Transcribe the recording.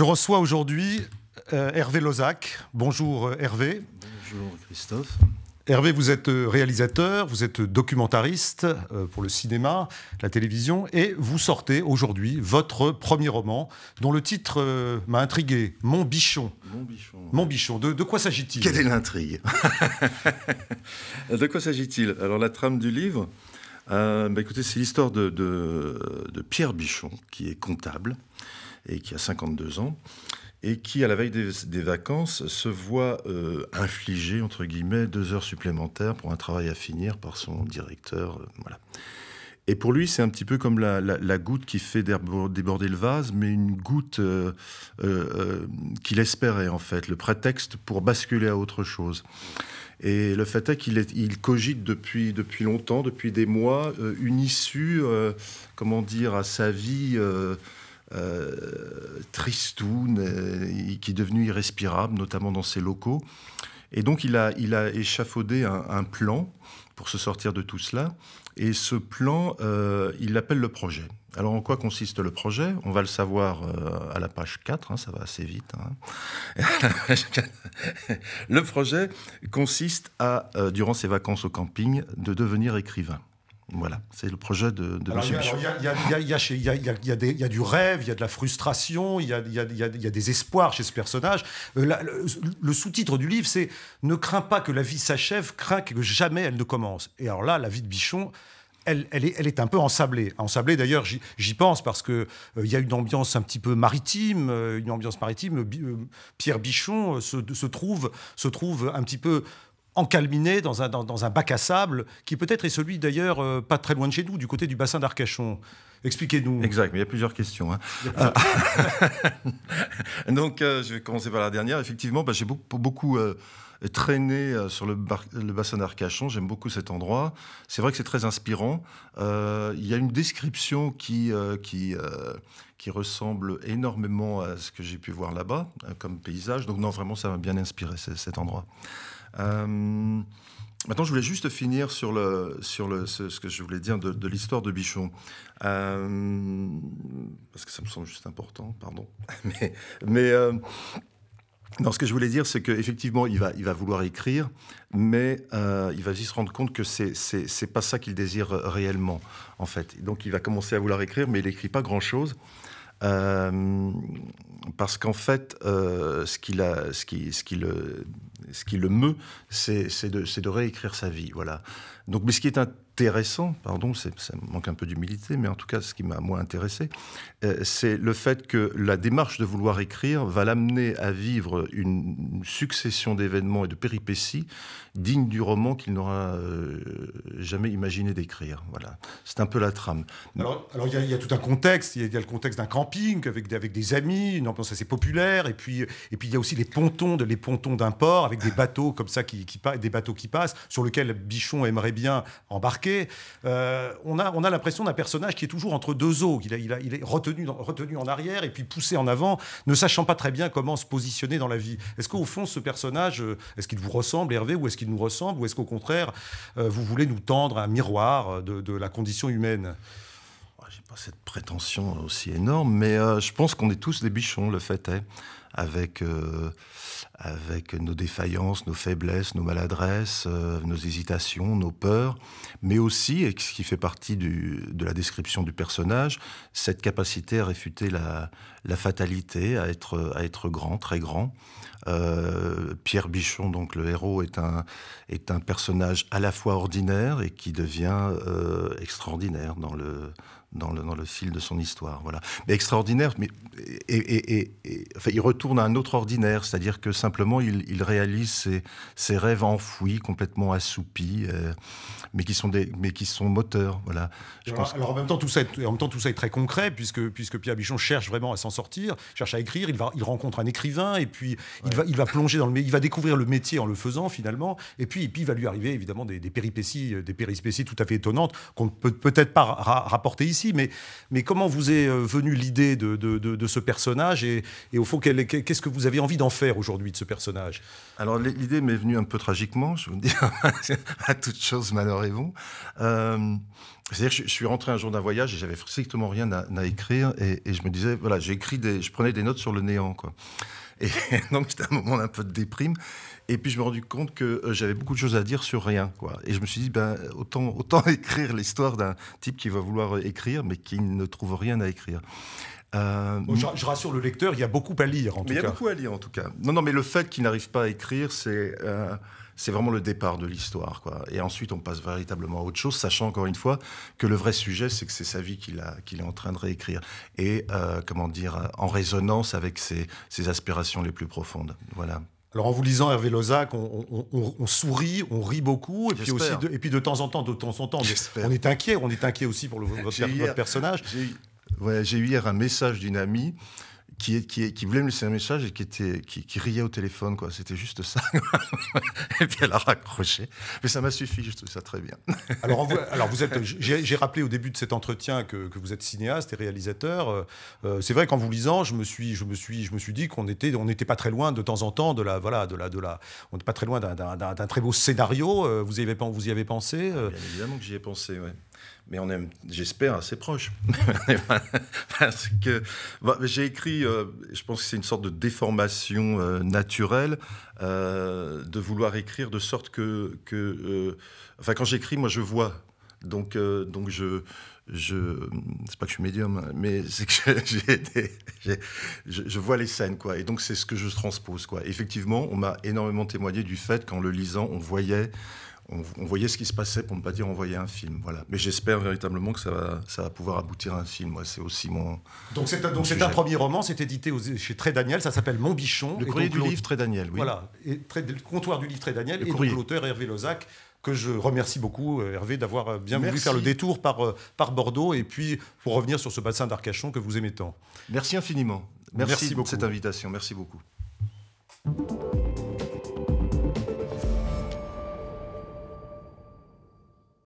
Je reçois aujourd'hui euh, Hervé Lozac. Bonjour euh, Hervé. Bonjour Christophe. Hervé, vous êtes euh, réalisateur, vous êtes documentariste pour le cinéma, la télévision, et vous sortez aujourd'hui votre premier roman, dont le titre m'a intrigué, Mon Bichon. Mon Bichon. Mon Bichon. De, quoi s'agit-il Quelle est l'intrigue De quoi s'agit-il Alors la trame du livre, bah, écoutez, c'est l'histoire de, Pierre Bichon, qui est comptable et qui a 52 ans, et qui, à la veille des, vacances, se voit euh, infliger, entre guillemets, deux heures supplémentaires pour un travail à finir par son directeur. Euh, voilà. Et pour lui, c'est un petit peu comme la, goutte qui fait déborder le vase, mais une goutte euh, qu'il espérait, en fait, le prétexte pour basculer à autre chose. Et le fait est qu'il il cogite depuis, depuis longtemps, depuis des mois, une issue, comment dire, à sa vie euh, tristoun, euh, qui est devenu irrespirable, notamment dans ses locaux. Et donc il a, il a échafaudé un, plan pour se sortir de tout cela. Et ce plan, euh, il l'appelle le projet. Alors en quoi consiste le projet On va le savoir euh, à la page 4, hein, ça va assez vite. Hein. le projet consiste à, durant ses vacances au camping, de devenir écrivain. Voilà, c'est le projet de, de alors, Il y a du rêve, il y a de la frustration, il y a, y, a, des espoirs chez ce personnage. le, sous-titre du livre, c'est Ne crains pas que la vie s'achève, crains que jamais elle ne commence. Et alors là, la vie de Bichon. Elle, est, elle, est, un peu ensablée. Ensablée, d'ailleurs, j'y pense parce qu'il y a une ambiance un petit peu maritime, une ambiance maritime. Pierre Bichon se, trouve, se trouve un petit peu encalminé dans un, dans, un bac à sable, qui peut-être est celui d'ailleurs euh, pas très loin de chez nous, du côté du bassin d'Arcachon. Expliquez-nous. Exact, mais il y a plusieurs questions. Hein. Donc, euh, je vais commencer par la dernière. Effectivement, bah, j'ai beaucoup, euh, traîné sur le, le bassin d'Arcachon. J'aime beaucoup cet endroit. C'est vrai que c'est très inspirant. il y a une description qui, qui, qui ressemble énormément à ce que j'ai pu voir là-bas comme paysage. Donc, non, vraiment, ça m'a bien inspiré cet endroit. Euh, maintenant, je voulais juste finir sur, le, sur le, ce, que je voulais dire de, l'histoire de Bichon. Euh, parce que ça me semble juste important, pardon. Mais, euh, ce que je voulais dire, c'est qu'effectivement, il va, il va vouloir écrire, mais il va juste se rendre compte que c'est, c'est, pas ça qu'il désire réellement, en fait. Donc, il va commencer à vouloir écrire, mais il n'écrit pas grand-chose. Euh, parce qu'en fait, euh, ce, qu'il, la, ce, qui, ce, qui le, ce qui le meut, c'est de, de réécrire sa vie. Voilà. Donc, mais ce qui est un intéressant, pardon, ça manque un peu d'humilité, mais en tout cas, ce qui m'a moins intéressé, euh, c'est le fait que la démarche de vouloir écrire va l'amener à vivre une succession d'événements et de péripéties dignes du roman qu'il n'aura euh, jamais imaginé d'écrire. Voilà, c'est un peu la trame. Alors, il y, a tout un contexte. Il y, a le contexte d'un camping avec, des amis, une ambiance assez populaire, et puis et puis il y a aussi les pontons, de, les pontons d'un port avec des bateaux comme ça qui, qui des bateaux qui passent, sur lesquels Bichon aimerait bien embarquer euh, on a, l'impression d'un personnage qui est toujours entre deux eaux. Il, il, est retenu, retenu en arrière et puis poussé en avant, ne sachant pas très bien comment se positionner dans la vie. Est-ce qu'au fond, ce personnage, euh, est-ce qu'il vous ressemble, Hervé, ou est-ce qu'il nous ressemble, ou est-ce qu'au contraire, euh, vous voulez nous tendre un miroir de la condition humaine cette prétention aussi énorme, mais euh, je pense qu'on est tous des bichons, le fait est, avec, euh, avec nos défaillances, nos faiblesses, nos maladresses, euh, nos hésitations, nos peurs, mais aussi, et ce qui fait partie de la description du personnage, cette capacité à réfuter la, la fatalité, à être, à être grand, très grand. Pierre Bichon, donc le héros, est un, est un personnage à la fois ordinaire et qui devient extraordinaire dans le dans le, dans le fil de son histoire. Voilà. Mais extraordinaire, mais, et, et, enfin, il retourne à un autre ordinaire, c'est-à-dire que simplement il, réalise ses, ses, rêves enfouis, complètement assoupis, euh, mais, qui sont des, mais qui sont moteurs. Voilà. Je alors, pense en, même temps, tout ça est, en même temps, tout ça est très concret, puisque, puisque Pierre Bichon cherche vraiment à s'en sortir, cherche à écrire, il, va, il rencontre un écrivain, et puis il, va, il va plonger dans le... Il va découvrir le métier en le faisant, finalement, et puis, et puis il va lui arriver, évidemment, des, péripéties, euh, des péripéties tout à fait étonnantes qu'on ne peut peut-être pas rapporter ici mais, mais comment vous est euh, venue l'idée de, de, de, ce personnage et, au fond, qu'est-ce que vous avez envie d'en faire aujourd'hui de ce personnage Alors l'idée m'est venue un peu tragiquement, je vous dis, à toute chose, malheur et bon. Euh, c'est-à-dire que je suis rentré un jour d'un voyage et j'avais strictement rien à, écrire et, et, je me disais, voilà, j'écris, je prenais des notes sur le néant, quoi. Et donc, c'était un moment un peu de déprime. Et puis, je me suis rendu compte que euh, j'avais beaucoup de choses à dire sur rien. Quoi. Et je me suis dit, ben, autant, autant écrire l'histoire d'un type qui va vouloir euh, écrire, mais qui ne trouve rien à écrire. Euh, je, rassure le lecteur, il y a beaucoup à lire en tout cas. Il y a beaucoup à lire en tout cas. Non, non, mais le fait qu'il n'arrive pas à écrire, c'est c'est vraiment le départ de l'histoire. Quoi. Et ensuite, on passe véritablement à autre chose, sachant encore une fois que le vrai sujet, c'est que c'est sa vie qu'il, est en train de réécrire. Et, euh, comment dire, euh, en résonance avec ses, aspirations les plus profondes. Voilà. Alors en vous lisant Hervé Lozac, on, sourit, on rit beaucoup, et puis aussi de, et puis de temps en temps, de temps on est inquiet, on est inquiet aussi pour votre, personnage. J'ai, j'ai eu hier un message d'une amie qui, voulait me laisser un message et qui, était, qui, riait au téléphone. quoi. C'était juste ça. et puis elle a raccroché. Mais ça m'a suffi, je trouve ça très bien. alors, alors vous êtes, j'ai rappelé au début de cet entretien que, que vous êtes cinéaste et réalisateur. Euh, euh, c'est vrai qu'en vous lisant, je me suis, je me suis, je me suis dit qu'on était, on n'était pas très loin de temps en temps de la, voilà, de la, de la, on pas très loin d'un très beau scénario. Euh, vous y avez, vous y avez pensé ah, Bien évidemment que j'y ai pensé, ouais mais on est, j'espère, assez proche. Parce que bah, j'ai écrit, euh, je pense que c'est une sorte de déformation euh, naturelle euh, de vouloir écrire de sorte que. enfin, quand j'écris, moi, je vois. Donc, donc je, je c'est pas que je suis médium mais c'est que j'ai été... je, je, vois les scènes quoi et donc c'est ce que je transpose quoi effectivement on m'a énormément témoigné du fait qu'en le lisant on voyait on, voyait ce qui se passait pour ne pas dire on voyait un film. Voilà. Mais j'espère véritablement que ça va, pouvoir aboutir à un film. c'est aussi mon. Donc c'est un, donc un premier roman, c'est édité chez Très Daniel, ça s'appelle Mon Bichon. Le courrier du livre Très Daniel, Voilà, et, très, le comptoir du livre Très Daniel, le et l'auteur Hervé Lozac que je remercie beaucoup, euh, Hervé, d'avoir euh, bien voulu faire le détour euh, par, Bordeaux et puis pour revenir sur ce bassin d'Arcachon que vous aimez tant. Merci infiniment. Merci, pour cette invitation. Merci beaucoup.